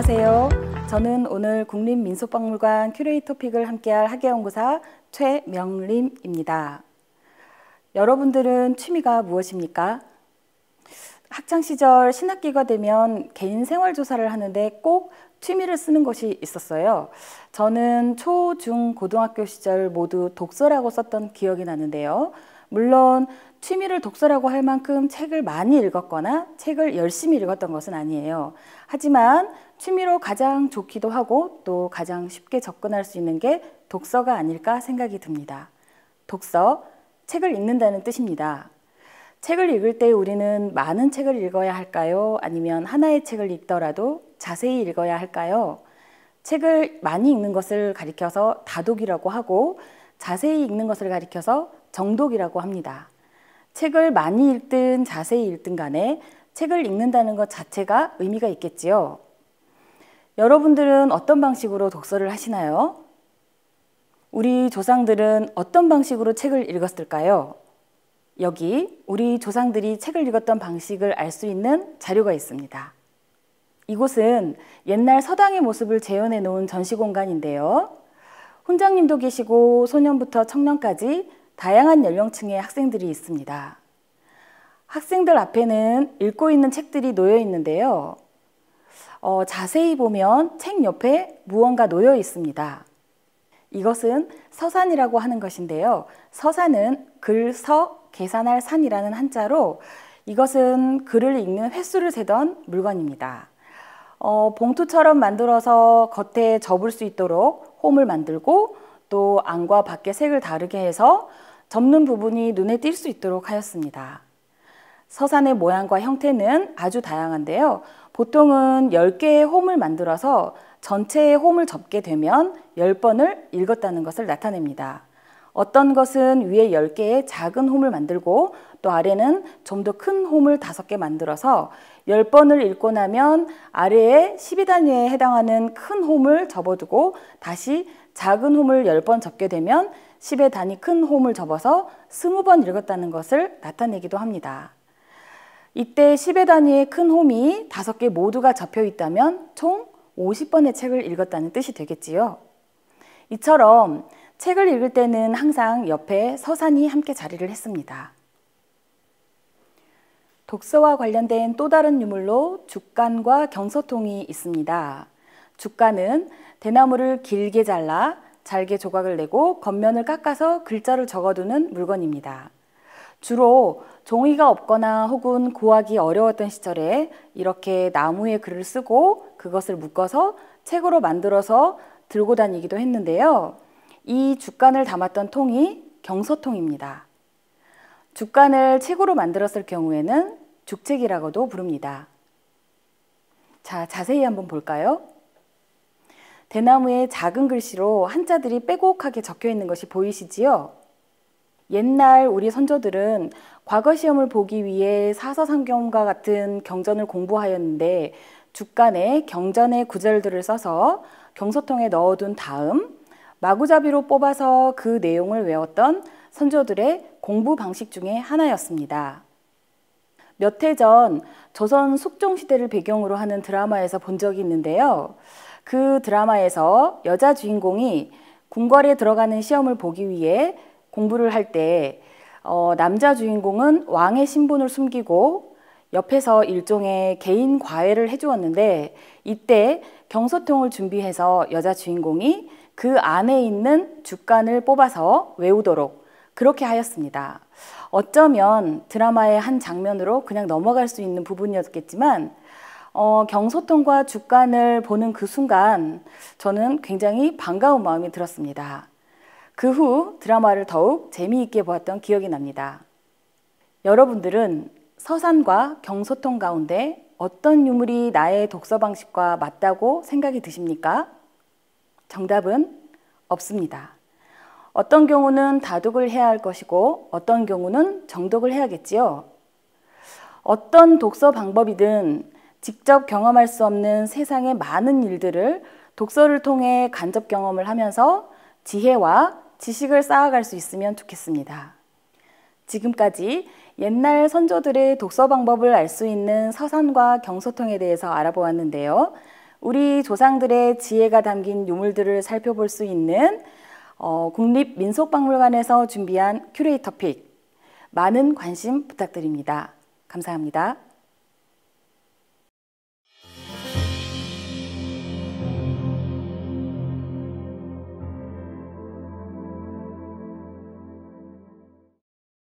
안녕하세요. 저는 오늘 국립민속박물관 큐레이터픽을 함께할 학예연구사 최명림입니다. 여러분들은 취미가 무엇입니까? 학창 시절 신학기가 되면 개인 생활 조사를 하는데 꼭 취미를 쓰는 것이 있었어요. 저는 초, 중, 고등학교 시절 모두 독서라고 썼던 기억이 나는데요. 물론 취미를 독서라고 할 만큼 책을 많이 읽었거나 책을 열심히 읽었던 것은 아니에요. 하지만 취미로 가장 좋기도 하고 또 가장 쉽게 접근할 수 있는 게 독서가 아닐까 생각이 듭니다. 독서, 책을 읽는다는 뜻입니다. 책을 읽을 때 우리는 많은 책을 읽어야 할까요? 아니면 하나의 책을 읽더라도 자세히 읽어야 할까요? 책을 많이 읽는 것을 가리켜서 다독이라고 하고 자세히 읽는 것을 가리켜서 정독이라고 합니다. 책을 많이 읽든 자세히 읽든 간에 책을 읽는다는 것 자체가 의미가 있겠지요. 여러분들은 어떤 방식으로 독서를 하시나요? 우리 조상들은 어떤 방식으로 책을 읽었을까요? 여기 우리 조상들이 책을 읽었던 방식을 알 수 있는 자료가 있습니다. 이곳은 옛날 서당의 모습을 재현해 놓은 전시 공간인데요. 훈장님도 계시고 소년부터 청년까지 다양한 연령층의 학생들이 있습니다. 학생들 앞에는 읽고 있는 책들이 놓여 있는데요. 어, 자세히 보면 책 옆에 무언가 놓여 있습니다. 이것은 서산이라고 하는 것인데요. 서산은 글, 서, 계산할 산이라는 한자로 이것은 글을 읽는 횟수를 세던 물건입니다. 어, 봉투처럼 만들어서 겉에 접을 수 있도록 홈을 만들고 또 안과 밖에 색을 다르게 해서 접는 부분이 눈에 띌 수 있도록 하였습니다. 서산의 모양과 형태는 아주 다양한데요. 보통은 10개의 홈을 만들어서 전체의 홈을 접게 되면 10번을 읽었다는 것을 나타냅니다. 어떤 것은 위에 10개의 작은 홈을 만들고 또 아래는 좀 더 큰 홈을 5개 만들어서 10번을 읽고 나면 아래에 12단위에 해당하는 큰 홈을 접어두고 다시 작은 홈을 10번 접게 되면 10의 단위 큰 홈을 접어서 20번 읽었다는 것을 나타내기도 합니다. 이때 10의 단위의 큰 홈이 5개 모두가 접혀 있다면 총 50번의 책을 읽었다는 뜻이 되겠지요. 이처럼 책을 읽을 때는 항상 옆에 서산이 함께 자리를 했습니다. 독서와 관련된 또 다른 유물로 죽간과 경서통이 있습니다. 죽간은 대나무를 길게 잘라 잘게 조각을 내고 겉면을 깎아서 글자를 적어두는 물건입니다. 주로 종이가 없거나 혹은 구하기 어려웠던 시절에 이렇게 나무에 글을 쓰고 그것을 묶어서 책으로 만들어서 들고 다니기도 했는데요. 이 주간을 담았던 통이 경서통입니다. 주간을 책으로 만들었을 경우에는 죽책이라고도 부릅니다. 자, 자세히 한번 볼까요? 대나무의 작은 글씨로 한자들이 빼곡하게 적혀 있는 것이 보이시지요? 옛날 우리 선조들은 과거 시험을 보기 위해 사사삼경과 같은 경전을 공부하였는데 주간에 경전의 구절들을 써서 경서통에 넣어둔 다음 마구잡이로 뽑아서 그 내용을 외웠던 선조들의 공부 방식 중의 하나였습니다. 몇 해 전 조선 숙종시대를 배경으로 하는 드라마에서 본 적이 있는데요. 그 드라마에서 여자 주인공이 궁궐에 들어가는 시험을 보기 위해 공부를 할때 어, 남자 주인공은 왕의 신분을 숨기고 옆에서 일종의 개인 과외를 해주었는데 이때 경소통을 준비해서 여자 주인공이 그 안에 있는 주간을 뽑아서 외우도록 그렇게 하였습니다. 어쩌면 드라마의 한 장면으로 그냥 넘어갈 수 있는 부분이었겠지만 어, 경소통과 주간을 보는 그 순간 저는 굉장히 반가운 마음이 들었습니다. 그 후 드라마를 더욱 재미있게 보았던 기억이 납니다. 여러분들은 서산과 경소통 가운데 어떤 유물이 나의 독서 방식과 맞다고 생각이 드십니까? 정답은 없습니다. 어떤 경우는 다독을 해야 할 것이고 어떤 경우는 정독을 해야겠지요. 어떤 독서 방법이든 직접 경험할 수 없는 세상의 많은 일들을 독서를 통해 간접 경험을 하면서 지혜와 지식을 쌓아갈 수 있으면 좋겠습니다. 지금까지 옛날 선조들의 독서 방법을 알 수 있는 서산과 경서통에 대해서 알아보았는데요. 우리 조상들의 지혜가 담긴 유물들을 살펴볼 수 있는 어, 국립민속박물관에서 준비한 큐레이터 픽 많은 관심 부탁드립니다. 감사합니다.